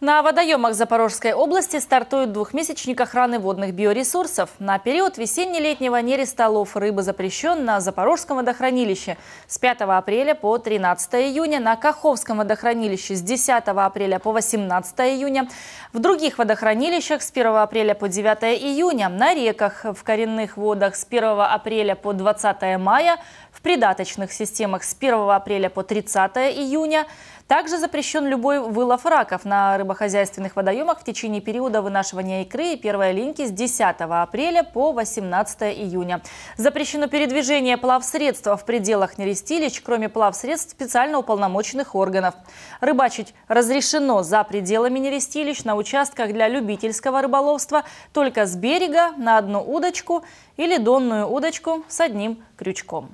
На водоемах Запорожской области стартует двухмесячник охраны водных биоресурсов. На период весенне-летнего нереста лов рыбы запрещен на Запорожском водохранилище с 5 апреля по 13 июня, на Каховском водохранилище с 10 апреля по 18 июня, в других водохранилищах с 1 апреля по 9 июня, на реках в коренных водах с 1 апреля по 20 мая, в придаточных системах с 1 апреля по 30 июня. Также запрещен любой вылов раков на рыбу рыбохозяйственных водоемах в течение периода вынашивания икры и первой линьки с 10 апреля по 18 июня. Запрещено передвижение плавсредства в пределах нерестилищ, кроме плавсредств специально уполномоченных органов. Рыбачить разрешено за пределами нерестилищ на участках для любительского рыболовства только с берега на одну удочку или донную удочку с одним крючком.